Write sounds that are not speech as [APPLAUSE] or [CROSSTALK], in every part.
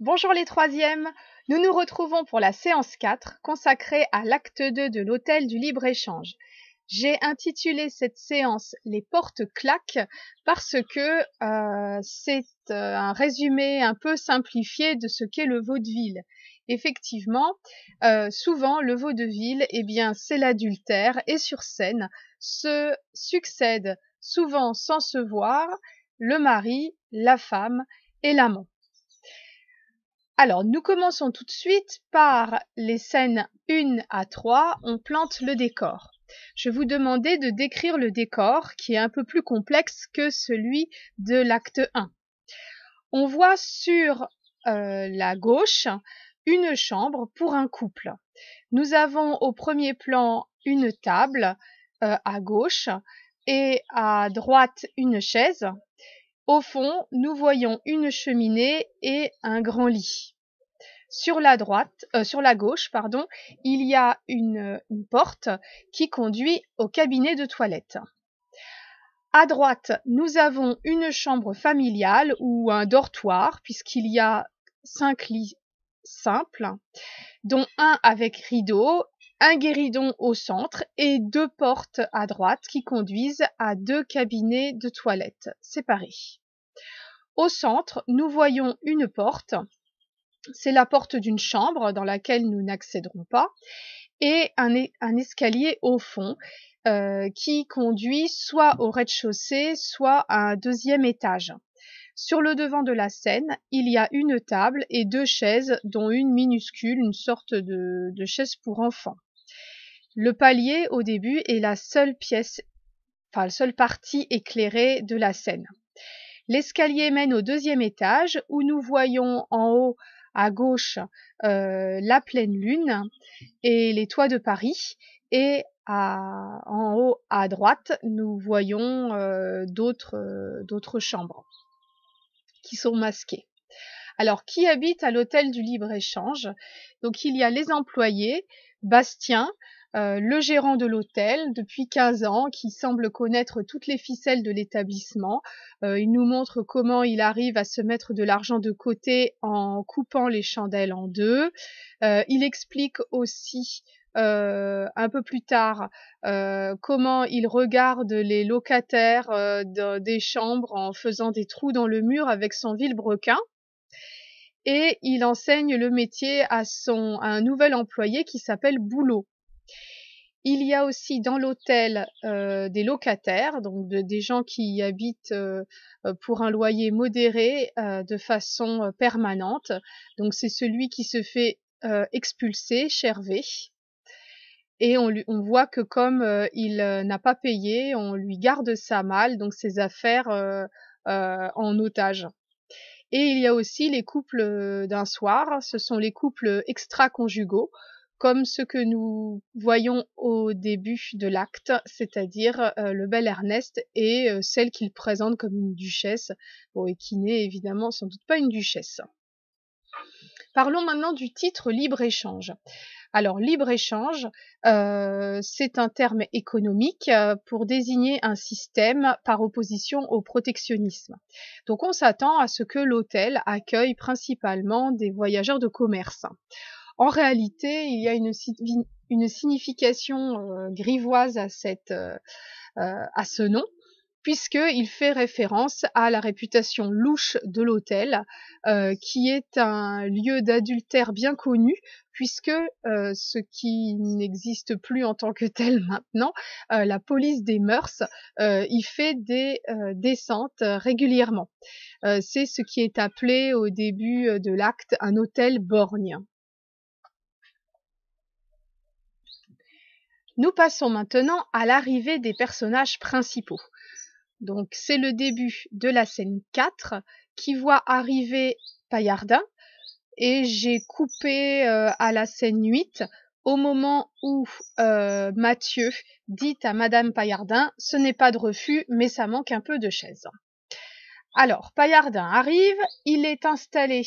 Bonjour les troisièmes, nous nous retrouvons pour la séance 4 consacrée à l'acte 2 de l'hôtel du libre-échange. J'ai intitulé cette séance Les portes claques parce que euh, c'est euh, un résumé un peu simplifié de ce qu'est le vaudeville. Effectivement, euh, souvent le vaudeville, eh bien, c'est l'adultère et sur scène se succèdent souvent sans se voir le mari, la femme et l'amant. Alors, nous commençons tout de suite par les scènes 1 à 3. On plante le décor. Je vous demandais de décrire le décor qui est un peu plus complexe que celui de l'acte 1. On voit sur euh, la gauche une chambre pour un couple. Nous avons au premier plan une table euh, à gauche et à droite une chaise. Au fond, nous voyons une cheminée et un grand lit. Sur la droite, euh, sur la gauche, pardon, il y a une, porte qui conduit au cabinet de toilette. À droite, nous avons une chambre familiale ou un dortoir, puisqu'il y a cinq lits simples, dont un avec rideau, un guéridon au centre et deux portes à droite qui conduisent à deux cabinets de toilettes séparés. Au centre, nous voyons une porte c'est la porte d'une chambre dans laquelle nous n'accéderons pas et un, escalier au fond euh, qui conduit soit au rez-de-chaussée, soit à un deuxième étage. Sur le devant de la scène, il y a une table et deux chaises, dont une minuscule, une sorte de, de chaise pour enfants. Le palier, au début, est la seule pièce, enfin, la seule partie éclairée de la scène. L'escalier mène au deuxième étage, où nous voyons en haut à gauche euh, la pleine lune et les toits de Paris. Et en haut à droite, nous voyons euh, euh, d'autres chambres qui sont masquées. Alors, qui habite à l'hôtel du libre-échange Donc, il y a les employés, Bastien, euh, le gérant de l'hôtel depuis 15 ans qui semble connaître toutes les ficelles de l'établissement. Euh, il nous montre comment il arrive à se mettre de l'argent de côté en coupant les chandelles en deux. Euh, il explique aussi un peu plus tard comment il regarde les locataires des chambres en faisant des trous dans le mur avec son vilebrequin. Et il enseigne le métier à, son, à un nouvel employé qui s'appelle Boulot. Il y a aussi dans l'hôtel euh, des locataires, donc des gens qui y habitent euh, pour un loyer modéré euh, de façon permanente. Donc c'est celui qui se fait expulser, Chervé. Et on, on voit que comme il n'a pas payé, on lui garde sa malle, donc ses affaires en otage. Et il y a aussi les couples d'un soir, ce sont les couples extra-conjugaux comme ce que nous voyons au début de l'acte, c'est-à-dire euh, le bel Ernest et euh, celle qu'il présente comme une duchesse, et qui n'est évidemment sans doute pas une duchesse. Parlons maintenant du titre libre-échange. Alors, libre-échange, euh, c'est un terme économique pour désigner un système par opposition au protectionnisme. Donc, on s'attend à ce que l'hôtel accueille principalement des voyageurs de commerce. En réalité, il y a une, signification euh, grivoise à, cette, euh, euh, à ce nom puisqu'il fait référence à la réputation louche de l'hôtel, qui est un lieu d'adultère bien connu, puisque ce qui n'existe plus en tant que tel [LAUGHS] maintenant, la police des mœurs, y fait des descentes régulièrement. C'est ce qui est appelé au début de l'acte un hôtel borgne. Nous passons maintenant à l'arrivée des personnages principaux. Donc c'est le début de la scène 4 qui voit arriver Paillardin et j'ai coupé euh, à la scène 8 au moment où euh, Mathieu dit à Madame Paillardin ce n'est pas de refus mais ça manque un peu de chaise. Alors, Paillardin arrive, il est installé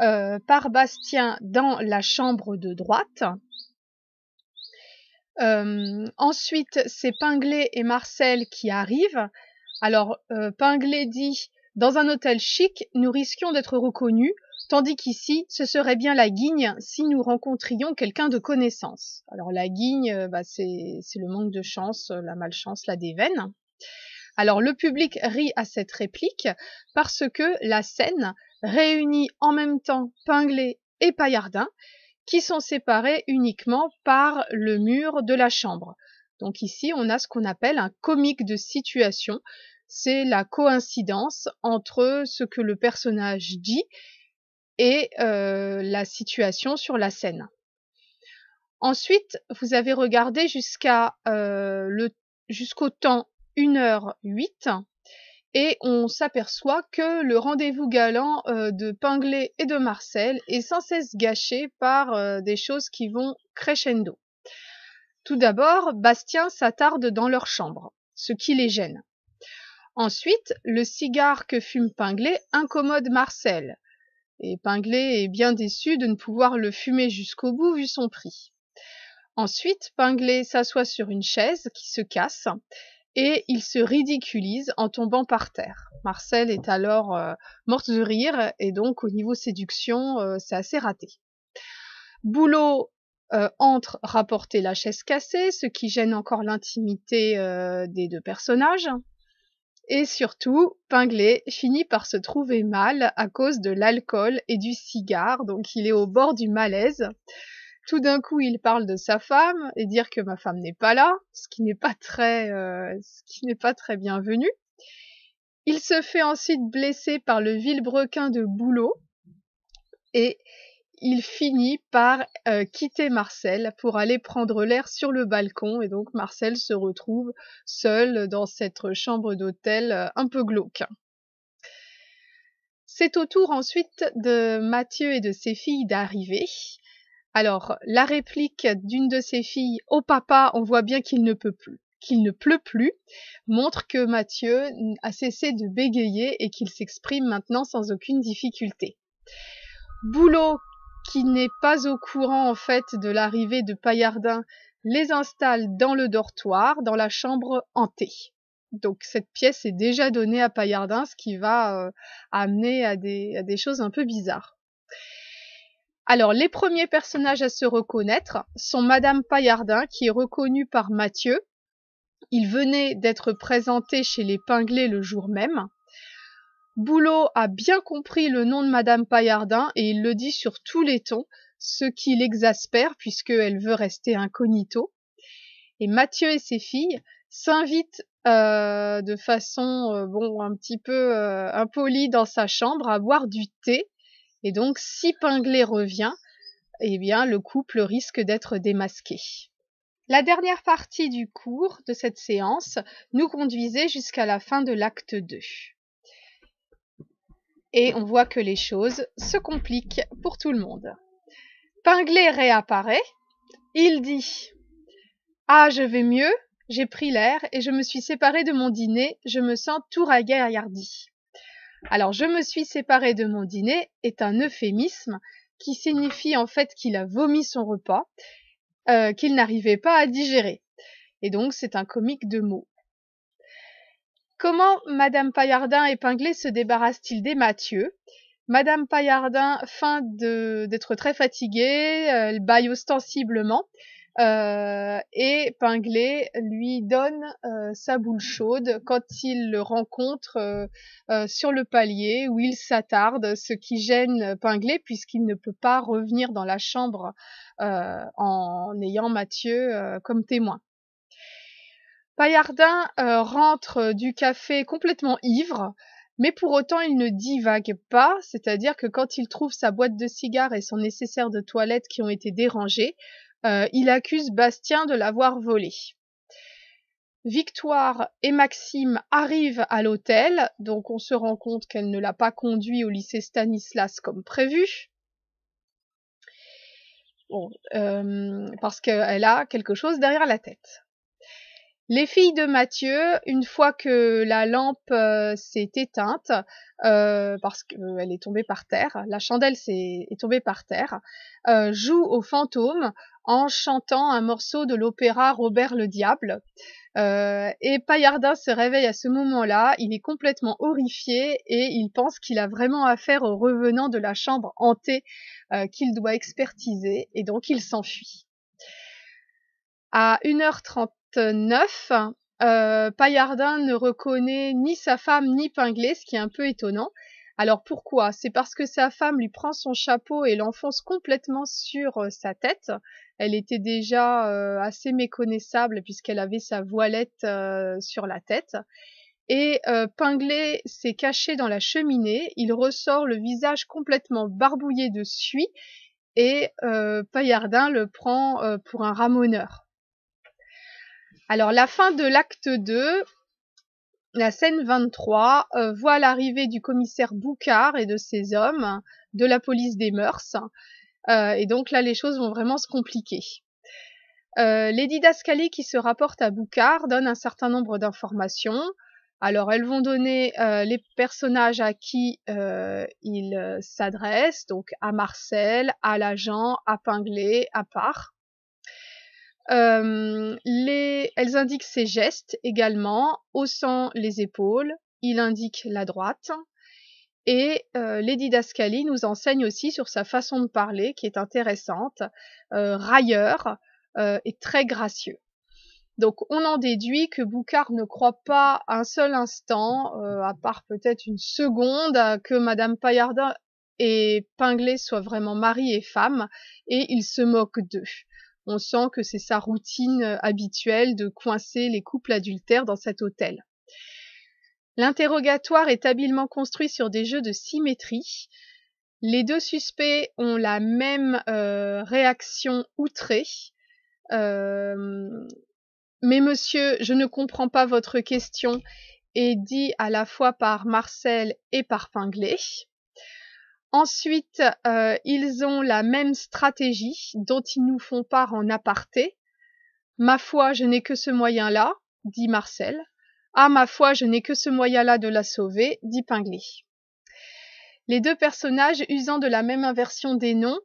euh, par Bastien dans la chambre de droite ensuite, c'est Pinglet et Marcel qui arrivent. Alors, euh, dit Dans un hôtel chic, nous risquions d'être reconnus, tandis qu'ici, ce serait bien la guigne si nous rencontrions quelqu'un de connaissance. Alors, la guigne, euh, bah, c'est le manque de chance, la malchance, la déveine. Alors, le public rit à cette réplique parce que la scène réunit en même temps Pinglet et Paillardin qui sont séparés uniquement par le mur de la chambre. Donc ici, on a ce qu'on appelle un comique de situation. C'est la coïncidence entre ce que le personnage dit et euh, la situation sur la scène. Ensuite, vous avez regardé jusqu'à euh, le jusqu'au temps 1h08 et on s'aperçoit que le rendez-vous galant euh, de Pinglet et de Marcel est sans cesse gâché par euh, des choses qui vont crescendo. Tout d'abord, Bastien s'attarde dans leur chambre, ce qui les gêne. Ensuite, le cigare que fume Pinglet incommode Marcel, et Pinglet est bien déçu de ne pouvoir le fumer jusqu'au bout vu son prix. Ensuite, Pinglet s'assoit sur une chaise qui se casse et il se ridiculise en tombant par terre. Marcel est alors euh, morte de rire et donc au niveau séduction, euh, c'est assez raté. Boulot euh, entre rapporter la chaise cassée, ce qui gêne encore l'intimité des deux personnages. Et surtout, Pinglet finit par se trouver mal à cause de l'alcool et du cigare, donc il est au bord du malaise. Tout d'un coup, il parle de sa femme et dire que ma femme n'est pas là, ce qui n'est pas très, euh, ce qui n'est pas très bienvenu. Il se fait ensuite blesser par le vilebrequin de Boulot et il finit par euh, quitter Marcel pour aller prendre l'air sur le balcon et donc Marcel se retrouve seul dans cette chambre d'hôtel euh, un peu glauque. C'est au tour ensuite de Mathieu et de ses filles d'arriver. Alors, la réplique d'une de ses filles au oh, papa, on voit bien qu'il ne peut plus qu'il ne pleut plus, montre que Mathieu a cessé de bégayer et qu'il s'exprime maintenant sans aucune difficulté. Boulot, qui n'est pas au courant en fait de l'arrivée de Paillardin, les installe dans le dortoir, dans la chambre hantée. Donc cette pièce est déjà donnée à Paillardin, ce qui va euh, amener à des choses un peu bizarres. Alors, les premiers personnages à se reconnaître sont Madame Paillardin, qui est reconnue par Mathieu. Il venait d'être présenté chez les Pinglés le jour même. Boulot a bien compris le nom de Madame Paillardin et il le dit sur tous les tons, ce qui l'exaspère puisqu'elle veut rester incognito. Et Mathieu et ses filles s'invitent euh, de façon euh, bon un petit peu euh, impolie dans sa chambre à boire du thé et donc, si Pinglet revient, eh bien, le couple risque d'être démasqué. La dernière partie du cours de cette séance nous conduisait jusqu'à la fin de l'acte 2. Et on voit que les choses se compliquent pour tout le monde. Pinglet réapparaît. Il dit Ah, je vais mieux, j'ai pris l'air et je me suis séparé de mon dîner, je me sens tout ragaillardi. Alors, je me suis séparé de mon dîner est un euphémisme qui signifie en fait qu'il a vomi son repas, euh, qu'il n'arrivait pas à digérer. Et donc, c'est un comique de mots. Comment Madame Paillardin épinglé se débarrasse-t-il des Mathieu Madame Paillardin feint d'être très fatiguée, elle baille ostensiblement, euh, et Pinglet lui donne euh, sa boule chaude quand il le rencontre euh, sur le palier où il s'attarde, ce qui gêne Pinglet puisqu'il ne peut pas revenir dans la chambre en ayant Mathieu comme témoin. Paillardin rentre du café complètement ivre, mais pour autant, il ne divague pas, c'est-à-dire que quand il trouve sa boîte de cigares et son nécessaire de toilette qui ont été dérangés, euh, il accuse Bastien de l'avoir volé. Victoire et Maxime arrivent à l'hôtel, donc on se rend compte qu'elle ne l'a pas conduit au lycée Stanislas comme prévu. Euh, parce qu'elle a quelque chose derrière la tête. Les filles de Mathieu, une fois que la lampe euh, s'est éteinte, euh, parce qu'elle euh, est tombée par terre, la chandelle est, tombée par terre, jouent aux au fantôme en chantant un morceau de l'opéra Robert le Diable. et Paillardin se réveille à ce moment-là, il est complètement horrifié et il pense qu'il a vraiment affaire au revenant de la chambre hantée qu'il doit expertiser et donc il s'enfuit. À 1h30 9, euh, Paillardin ne reconnaît ni sa femme ni Pinglet, ce qui est un peu étonnant. Alors pourquoi C'est parce que sa femme lui prend son chapeau et l'enfonce complètement sur euh, sa tête. Elle était déjà euh, assez méconnaissable puisqu'elle avait sa voilette sur la tête. Et Pinglet s'est caché dans la cheminée. Il ressort le visage complètement barbouillé de suie et Paillardin le prend pour un ramoneur. Alors la fin de l'acte 2, la scène 23, euh, voit l'arrivée du commissaire Boucard et de ses hommes de la police des mœurs. Euh, et donc là, les choses vont vraiment se compliquer. Euh, Lady les qui se rapporte à Boucard donne un certain nombre d'informations. Alors, elles vont donner les personnages à qui ils s'adressent, donc à Marcel, à l'agent, à Pinglé, à Part. les elles indiquent ses gestes également, haussant les épaules, il indique la droite. Et euh, Lady Dascali nous enseigne aussi sur sa façon de parler, qui est intéressante, euh, railleur euh, et très gracieux. Donc on en déduit que Boucard ne croit pas un seul instant, à part peut-être une seconde, que Madame Paillardin et Pinglet soient vraiment mari et femme, et il se moque d'eux. On sent que c'est sa routine euh, habituelle de coincer les couples adultères dans cet hôtel. L'interrogatoire est habilement construit sur des jeux de symétrie. Les deux suspects ont la même euh, réaction outrée. Euh, mais monsieur, je ne comprends pas votre question est dit à la fois par Marcel et par Pinglet. Ensuite, euh, ils ont la même stratégie dont ils nous font part en aparté. Ma foi, je n'ai que ce moyen-là, dit Marcel. Ah, ma foi, je n'ai que ce moyen-là de la sauver, dit Pinglet. Les deux personnages usant de la même inversion des noms,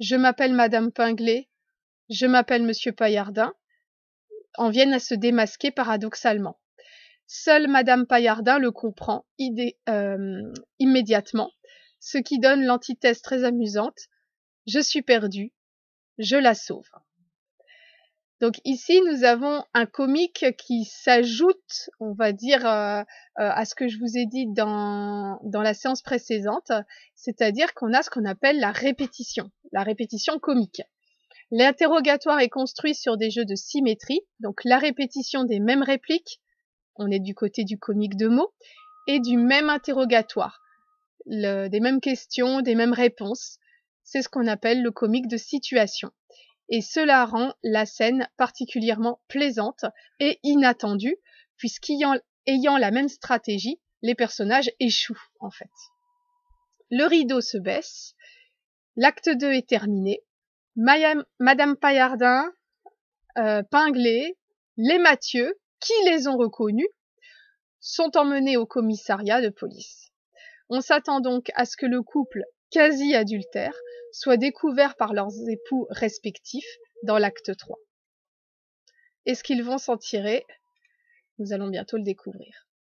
je m'appelle Madame Pinglet, je m'appelle Monsieur Paillardin, en viennent à se démasquer paradoxalement. Seule Madame Paillardin le comprend idée, euh, immédiatement ce qui donne l'antithèse très amusante. Je suis perdu, je la sauve. Donc ici, nous avons un comique qui s'ajoute, on va dire, euh, euh, à ce que je vous ai dit dans la séance précédente, c'est-à-dire qu'on a ce qu'on appelle la répétition, la répétition comique. L'interrogatoire est construit sur des jeux de symétrie, donc la répétition des mêmes répliques, on est du côté du comique de mots, et du même interrogatoire des mêmes questions, des mêmes réponses. C'est ce qu'on appelle le comique de situation. Et cela rend la scène particulièrement plaisante et inattendue, puisqu'ayant ayant la même stratégie, les personnages échouent en fait. Le rideau se baisse, l'acte 2 est terminé, Madame, Madame Paillardin, euh, Pinglet, les Mathieu, qui les ont reconnus, sont emmenés au commissariat de police. On s'attend donc à ce que le couple quasi adultère soit découvert par leurs époux respectifs dans l'acte 3. Est-ce qu'ils vont s'en tirer Nous allons bientôt le découvrir.